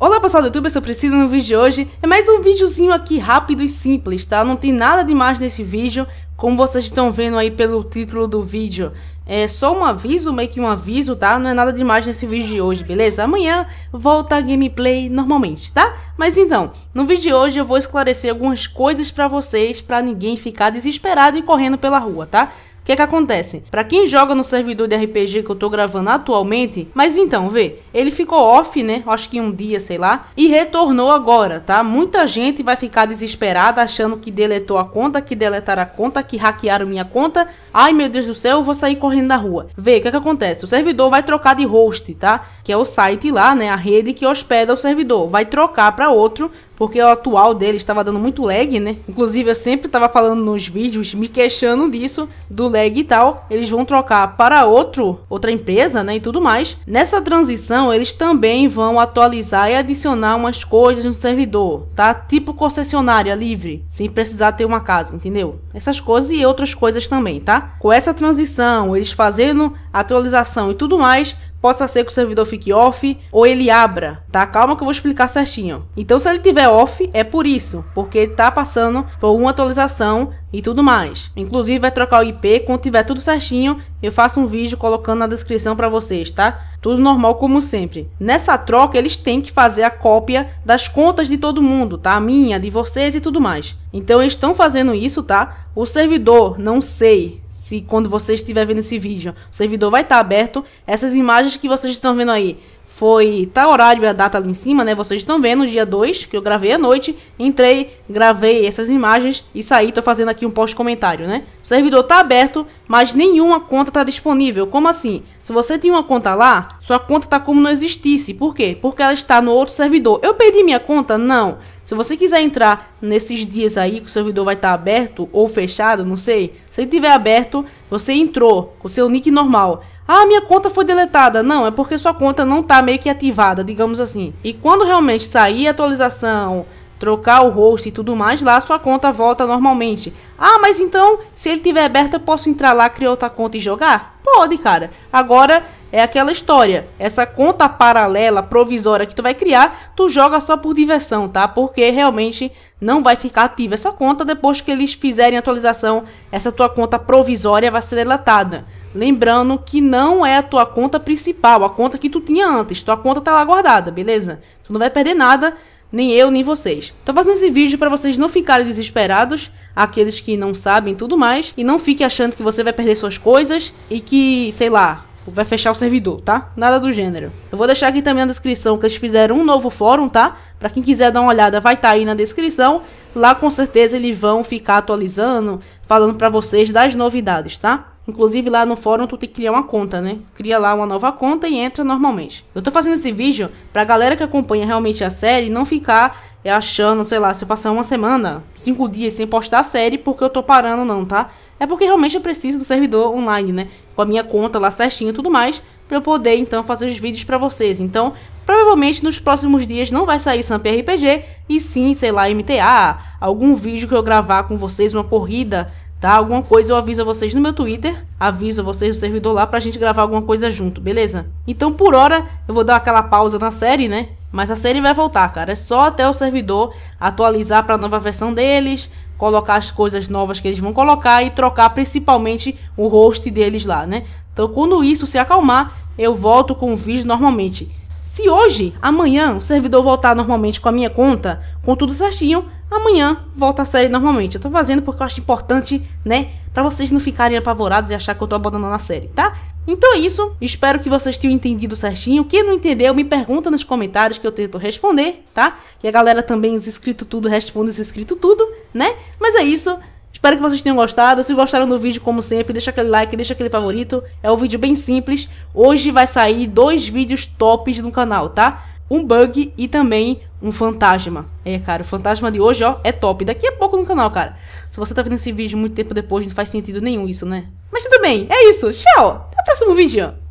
Olá pessoal do YouTube, eu sou Priscila no vídeo de hoje é mais um videozinho aqui rápido e simples, tá? Não tem nada demais nesse vídeo, como vocês estão vendo aí pelo título do vídeo. É só um aviso, meio que um aviso, tá? Não é nada demais nesse vídeo de hoje, beleza? Amanhã volta a gameplay normalmente, tá? Mas então, no vídeo de hoje eu vou esclarecer algumas coisas pra vocês, pra ninguém ficar desesperado e correndo pela rua, tá? O que é que acontece? Para quem joga no servidor de RPG que eu tô gravando atualmente, mas então, vê, ele ficou off, né? Acho que um dia, sei lá, e retornou agora, tá? Muita gente vai ficar desesperada achando que deletou a conta, que deletaram a conta, que hackearam minha conta. Ai, meu Deus do céu, eu vou sair correndo da rua. Vê, o que é que acontece? O servidor vai trocar de host, tá? Que é o site lá, né, a rede que hospeda o servidor. Vai trocar para outro porque o atual dele estava dando muito lag, né? Inclusive eu sempre estava falando nos vídeos, me queixando disso, do lag e tal. Eles vão trocar para outro, outra empresa, né, e tudo mais. Nessa transição, eles também vão atualizar e adicionar umas coisas no servidor, tá? Tipo concessionária livre, sem precisar ter uma casa, entendeu? Essas coisas e outras coisas também, tá? Com essa transição, eles fazendo atualização e tudo mais, possa ser que o servidor fique off ou ele abra, tá? Calma que eu vou explicar certinho. Então se ele tiver off, é por isso, porque ele tá passando por uma atualização e tudo mais. Inclusive vai trocar o IP, quando tiver tudo certinho, eu faço um vídeo colocando na descrição para vocês, tá? Tudo normal como sempre. Nessa troca eles têm que fazer a cópia das contas de todo mundo, tá? A minha, de vocês e tudo mais. Então eles estão fazendo isso, tá? O servidor, não sei se quando você estiver vendo esse vídeo, o servidor vai estar tá aberto. Essas imagens que vocês estão vendo aí foi tá horário a data ali em cima, né? Vocês estão vendo, dia 2, que eu gravei à noite, entrei, gravei essas imagens e saí, tô fazendo aqui um post comentário, né? O servidor tá aberto, mas nenhuma conta tá disponível. Como assim? Se você tem uma conta lá, sua conta tá como não existisse. Por quê? Porque ela está no outro servidor. Eu perdi minha conta? Não. Se você quiser entrar nesses dias aí que o servidor vai estar tá aberto ou fechado, não sei. Se ele tiver aberto, você entrou com seu nick normal. Ah, minha conta foi deletada. Não, é porque sua conta não está meio que ativada, digamos assim. E quando realmente sair a atualização, trocar o host e tudo mais, lá sua conta volta normalmente. Ah, mas então, se ele tiver aberta, posso entrar lá, criar outra conta e jogar? Pode, cara. Agora, é aquela história, essa conta paralela provisória que tu vai criar, tu joga só por diversão, tá? Porque realmente não vai ficar ativa essa conta depois que eles fizerem atualização, essa tua conta provisória vai ser delatada. Lembrando que não é a tua conta principal, a conta que tu tinha antes, tua conta tá lá guardada, beleza? Tu não vai perder nada, nem eu, nem vocês. Tô fazendo esse vídeo para vocês não ficarem desesperados, aqueles que não sabem tudo mais, e não fiquem achando que você vai perder suas coisas e que, sei lá, vai fechar o servidor, tá? Nada do gênero. Eu vou deixar aqui também na descrição que eles fizeram um novo fórum, tá? Pra quem quiser dar uma olhada, vai estar tá aí na descrição. Lá com certeza eles vão ficar atualizando, falando pra vocês das novidades, tá? Inclusive lá no fórum tu tem que criar uma conta, né? Cria lá uma nova conta e entra normalmente. Eu tô fazendo esse vídeo pra galera que acompanha realmente a série não ficar achando, sei lá, se eu passar uma semana, cinco dias sem postar a série porque eu tô parando não, tá? é porque realmente eu preciso do servidor online, né? Com a minha conta lá certinho e tudo mais, para eu poder então fazer os vídeos para vocês. Então, provavelmente nos próximos dias não vai sair Samp RPG, e sim, sei lá, MTA, algum vídeo que eu gravar com vocês, uma corrida, tá? Alguma coisa eu aviso a vocês no meu Twitter, aviso a vocês no servidor lá pra gente gravar alguma coisa junto, beleza? Então, por hora, eu vou dar aquela pausa na série, né? Mas a série vai voltar, cara. É só até o servidor atualizar para a nova versão deles, colocar as coisas novas que eles vão colocar e trocar principalmente o host deles lá, né? Então, quando isso se acalmar, eu volto com o vídeo normalmente. Se hoje, amanhã, o servidor voltar normalmente com a minha conta, com tudo certinho, amanhã volta a série normalmente. Eu tô fazendo porque eu acho importante, né? Pra vocês não ficarem apavorados e achar que eu tô abandonando a série, tá? Então é isso, espero que vocês tenham entendido certinho. Quem não entendeu, me pergunta nos comentários que eu tento responder, tá? Que a galera também, os inscritos tudo, responde os inscritos tudo, né? Mas é isso, espero que vocês tenham gostado. Se gostaram do vídeo, como sempre, deixa aquele like, deixa aquele favorito. É um vídeo bem simples. Hoje vai sair dois vídeos tops no canal, tá? um bug e também um fantasma. É, cara, o fantasma de hoje, ó, é top. Daqui a pouco no canal, cara. Se você tá vendo esse vídeo muito tempo depois, não faz sentido nenhum isso, né? Mas tudo bem, é isso. Tchau! Até o próximo vídeo.